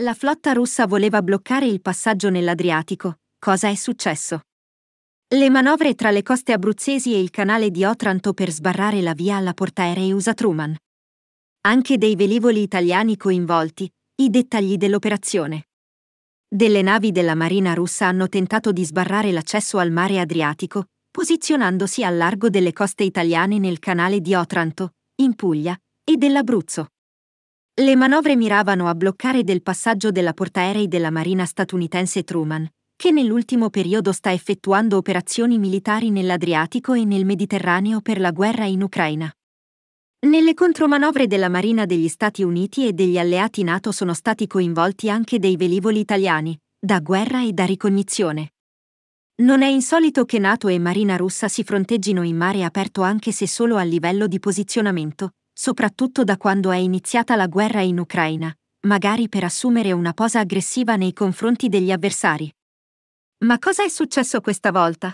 La flotta russa voleva bloccare il passaggio nell'Adriatico. Cosa è successo? Le manovre tra le coste abruzzesi e il canale di Otranto per sbarrare la via alla portaerei USA Truman. Anche dei velivoli italiani coinvolti, i dettagli dell'operazione. Delle navi della Marina russa hanno tentato di sbarrare l'accesso al mare Adriatico, posizionandosi al largo delle coste italiane nel canale di Otranto, in Puglia, e dell'Abruzzo. Le manovre miravano a bloccare del passaggio della portaerei della Marina statunitense Truman, che nell'ultimo periodo sta effettuando operazioni militari nell'Adriatico e nel Mediterraneo per la guerra in Ucraina. Nelle contromanovre della Marina degli Stati Uniti e degli alleati NATO sono stati coinvolti anche dei velivoli italiani, da guerra e da ricognizione. Non è insolito che NATO e Marina russa si fronteggino in mare aperto anche se solo a livello di posizionamento, soprattutto da quando è iniziata la guerra in Ucraina, magari per assumere una posa aggressiva nei confronti degli avversari. Ma cosa è successo questa volta?